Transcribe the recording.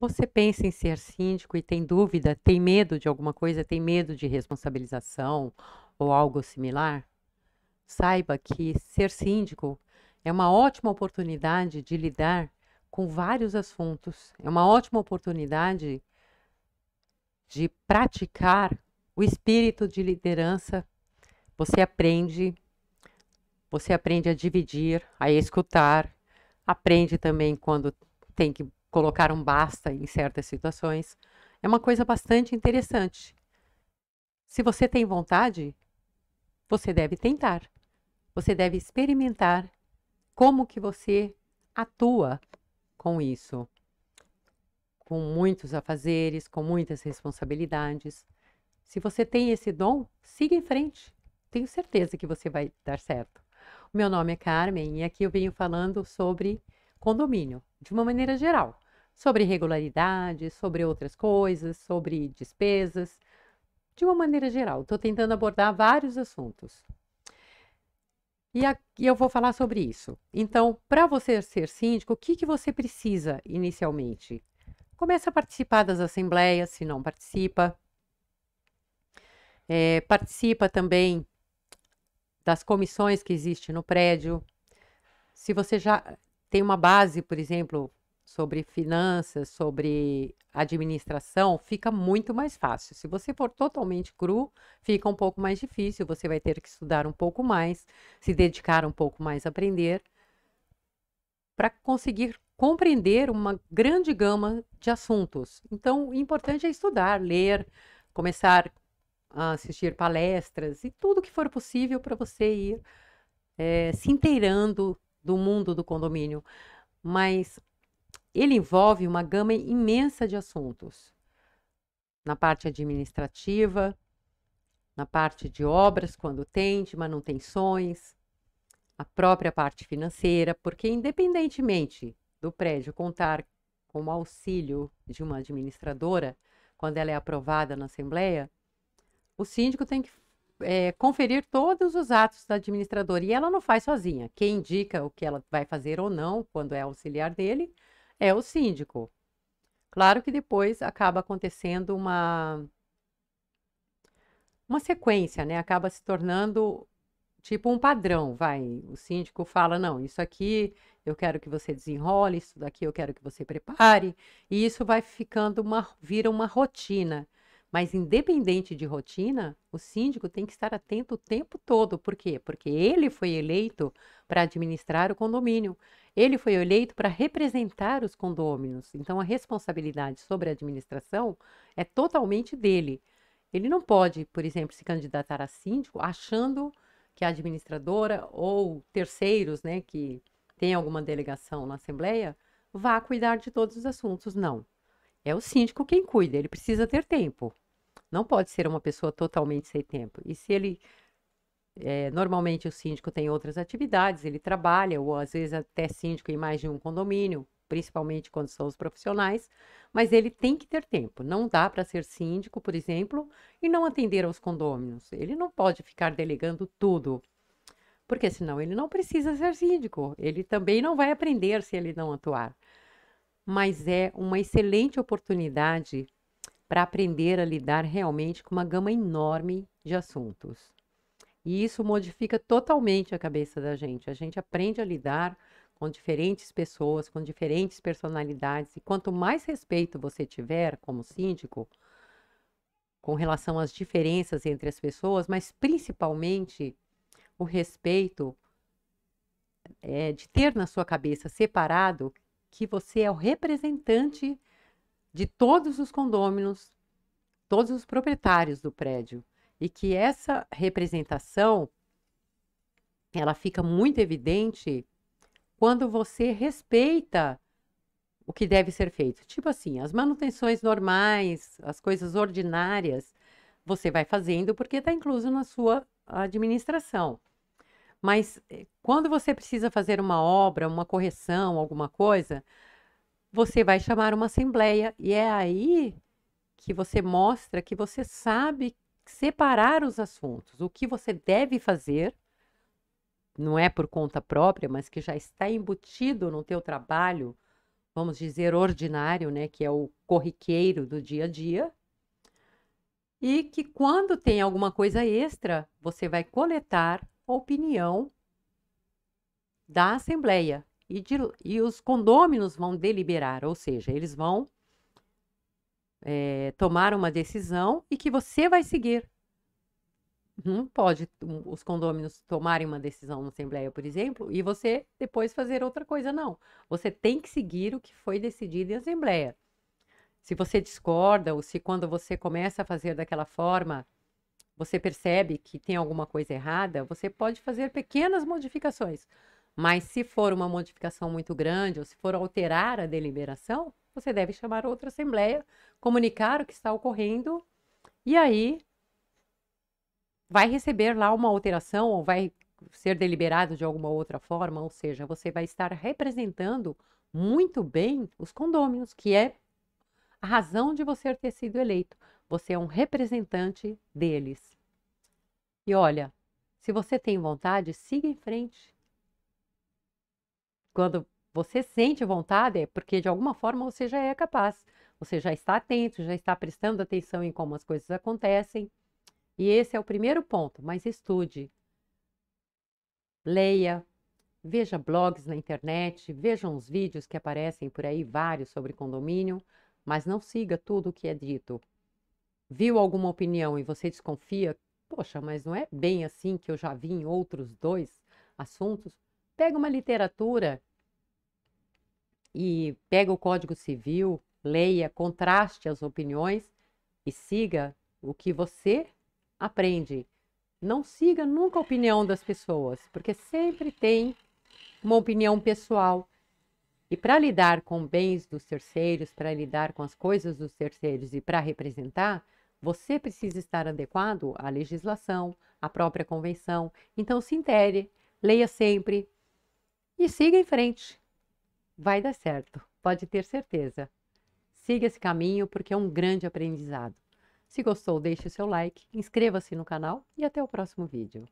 Você pensa em ser síndico e tem dúvida, tem medo de alguma coisa, tem medo de responsabilização ou algo similar? Saiba que ser síndico é uma ótima oportunidade de lidar com vários assuntos, é uma ótima oportunidade de praticar o espírito de liderança. Você aprende, você aprende a dividir, a escutar, aprende também quando tem que colocar um basta em certas situações. É uma coisa bastante interessante. Se você tem vontade, você deve tentar. Você deve experimentar como que você atua com isso. Com muitos afazeres, com muitas responsabilidades. Se você tem esse dom, siga em frente. Tenho certeza que você vai dar certo. O meu nome é Carmen e aqui eu venho falando sobre condomínio, de uma maneira geral sobre irregularidades, sobre outras coisas, sobre despesas, de uma maneira geral. Estou tentando abordar vários assuntos. E, a, e, eu vou falar sobre isso. Então, para você ser síndico, o que, que você precisa inicialmente? Começa a participar das assembleias, se não participa. É, participa também das comissões que existem no prédio. Se você já tem uma base, por exemplo, sobre finanças, sobre administração, fica muito mais fácil. Se você for totalmente cru, fica um pouco mais difícil, você vai ter que estudar um pouco mais, se dedicar um pouco mais a aprender para conseguir compreender uma grande gama de assuntos. Então, o importante é estudar, ler, começar a assistir palestras e tudo que for possível para você ir é, se inteirando do mundo do condomínio. Mas ele envolve uma gama imensa de assuntos. Na parte administrativa, na parte de obras, quando tem, de manutenções, a própria parte financeira, porque independentemente do prédio contar com o auxílio de uma administradora, quando ela é aprovada na Assembleia, o síndico tem que é, conferir todos os atos da administradora. E ela não faz sozinha. Quem indica o que ela vai fazer ou não, quando é auxiliar dele, é o síndico. Claro que depois acaba acontecendo uma uma sequência, né? Acaba se tornando tipo um padrão, vai. O síndico fala: "Não, isso aqui eu quero que você desenrole, isso daqui eu quero que você prepare", e isso vai ficando uma vira uma rotina. Mas, independente de rotina, o síndico tem que estar atento o tempo todo. Por quê? Porque ele foi eleito para administrar o condomínio. Ele foi eleito para representar os condôminos. Então, a responsabilidade sobre a administração é totalmente dele. Ele não pode, por exemplo, se candidatar a síndico achando que a administradora ou terceiros né, que tem alguma delegação na Assembleia vá cuidar de todos os assuntos. Não. É o síndico quem cuida, ele precisa ter tempo. Não pode ser uma pessoa totalmente sem tempo. E se ele. É, normalmente o síndico tem outras atividades, ele trabalha, ou às vezes até síndico em mais de um condomínio, principalmente quando são os profissionais, mas ele tem que ter tempo. Não dá para ser síndico, por exemplo, e não atender aos condôminos. Ele não pode ficar delegando tudo, porque senão ele não precisa ser síndico. Ele também não vai aprender se ele não atuar mas é uma excelente oportunidade para aprender a lidar realmente com uma gama enorme de assuntos. E isso modifica totalmente a cabeça da gente. A gente aprende a lidar com diferentes pessoas, com diferentes personalidades, e quanto mais respeito você tiver como síndico com relação às diferenças entre as pessoas, mas principalmente o respeito é, de ter na sua cabeça separado que você é o representante de todos os condôminos, todos os proprietários do prédio, e que essa representação ela fica muito evidente quando você respeita o que deve ser feito. Tipo assim, as manutenções normais, as coisas ordinárias, você vai fazendo porque está incluso na sua administração. Mas eh, quando você precisa fazer uma obra, uma correção, alguma coisa, você vai chamar uma assembleia e é aí que você mostra que você sabe separar os assuntos, o que você deve fazer, não é por conta própria, mas que já está embutido no teu trabalho, vamos dizer ordinário, né, que é o corriqueiro do dia a dia, e que quando tem alguma coisa extra, você vai coletar opinião da Assembleia. E, de, e os condôminos vão deliberar, ou seja, eles vão é, tomar uma decisão e que você vai seguir. Não hum, pode hum, os condôminos tomarem uma decisão na Assembleia, por exemplo, e você depois fazer outra coisa, não. Você tem que seguir o que foi decidido em Assembleia. Se você discorda ou se quando você começa a fazer daquela forma, você percebe que tem alguma coisa errada, você pode fazer pequenas modificações. Mas se for uma modificação muito grande ou se for alterar a deliberação, você deve chamar outra assembleia, comunicar o que está ocorrendo e aí vai receber lá uma alteração ou vai ser deliberado de alguma outra forma, ou seja, você vai estar representando muito bem os condôminos, que é a razão de você ter sido eleito. Você é um representante deles. E olha, se você tem vontade, siga em frente. Quando você sente vontade, é porque de alguma forma você já é capaz. Você já está atento, já está prestando atenção em como as coisas acontecem. E esse é o primeiro ponto, mas estude. Leia, veja blogs na internet, veja uns vídeos que aparecem por aí, vários sobre condomínio, mas não siga tudo o que é dito. Viu alguma opinião e você desconfia poxa, mas não é bem assim que eu já vi em outros dois assuntos? Pega uma literatura e pega o Código Civil, leia, contraste as opiniões e siga o que você aprende. Não siga nunca a opinião das pessoas, porque sempre tem uma opinião pessoal. E para lidar com bens dos terceiros, para lidar com as coisas dos terceiros e para representar, você precisa estar adequado à legislação, à própria convenção. Então se intere, leia sempre e siga em frente. Vai dar certo, pode ter certeza. Siga esse caminho porque é um grande aprendizado. Se gostou, deixe o seu like, inscreva-se no canal e até o próximo vídeo.